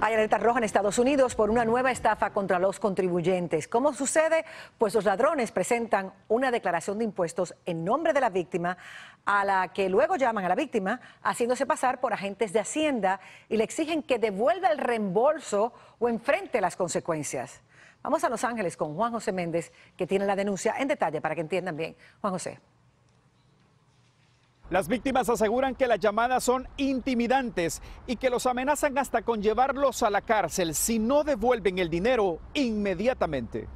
Hay alerta roja en Estados Unidos por una nueva estafa contra los contribuyentes. ¿Cómo sucede? Pues los ladrones presentan una declaración de impuestos en nombre de la víctima, a la que luego llaman a la víctima, haciéndose pasar por agentes de Hacienda y le exigen que devuelva el reembolso o enfrente las consecuencias. Vamos a Los Ángeles con Juan José Méndez, que tiene la denuncia en detalle para que entiendan bien. Juan José. Las víctimas aseguran que las llamadas son intimidantes y que los amenazan hasta con llevarlos a la cárcel si no devuelven el dinero inmediatamente.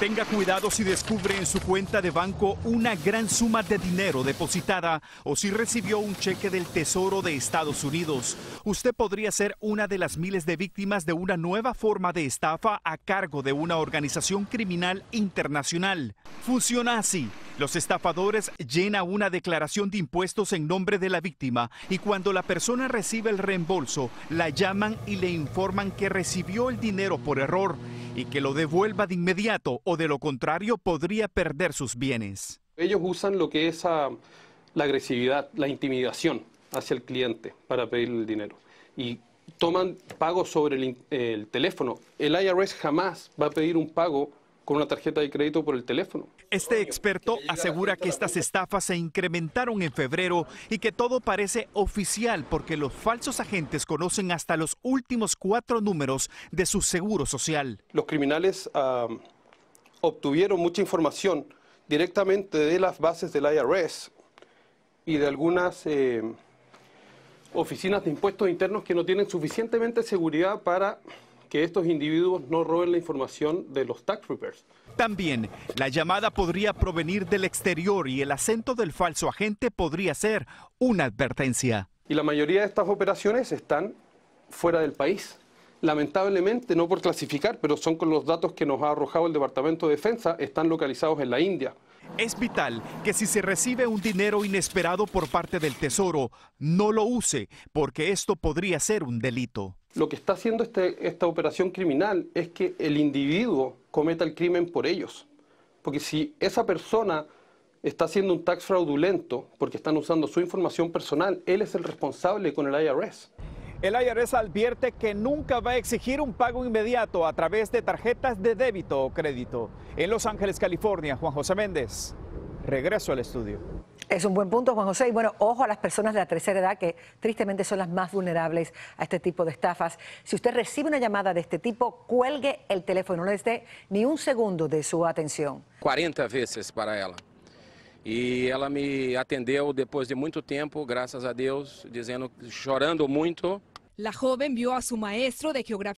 Tenga cuidado si descubre en su cuenta de banco una gran suma de dinero depositada o si recibió un cheque del Tesoro de Estados Unidos. Usted podría ser una de las miles de víctimas de una nueva forma de estafa a cargo de una organización criminal internacional. Funciona así. Los estafadores llenan una declaración de impuestos en nombre de la víctima y cuando la persona recibe el reembolso, la llaman y le informan que recibió el dinero por error y que lo devuelva de inmediato o de lo contrario podría perder sus bienes. Ellos usan lo que es ah, la agresividad, la intimidación hacia el cliente para pedir el dinero y toman pagos sobre el teléfono. El IRS jamás va a pedir un pago con una tarjeta de crédito por el teléfono. Este experto asegura que estas estafas se incrementaron en febrero y que todo parece oficial porque los falsos agentes conocen hasta los últimos cuatro números de su seguro social. Los criminales obtuvieron mucha información directamente de las bases del IRS y de algunas... Em, oficinas de impuestos internos que no tienen suficientemente seguridad para que estos individuos no roben la información de los tax También, la llamada podría provenir del exterior y el acento del falso agente podría ser una advertencia. Y la mayoría de estas operaciones están fuera del país. Lamentablemente, no por clasificar, pero son con los datos que nos ha arrojado el Departamento de Defensa, están localizados en la India. Es vital que si se recibe un dinero inesperado por parte del Tesoro, no lo use, porque esto podría ser un delito lo que está haciendo este, esta operación criminal es que el individuo cometa el crimen por ellos. Porque si esa persona está haciendo un tax fraudulento porque están usando su información personal, él es el responsable con el IRS. El IRS advierte que nunca va a exigir un pago inmediato a través de tarjetas de débito o crédito. En Los Ángeles, California, Juan José Méndez, regreso al estudio. Es un buen punto, Juan José. Y bueno, ojo a las personas de la tercera edad que tristemente son las más vulnerables a este tipo de estafas. Si usted recibe una llamada de este tipo, cuelgue el teléfono, no le dé ni un segundo de su atención. 40 veces para ella. y ella me atendió después de mucho tiempo gracias a dios diciendo llorando mucho La joven vio a su maestro de geografía.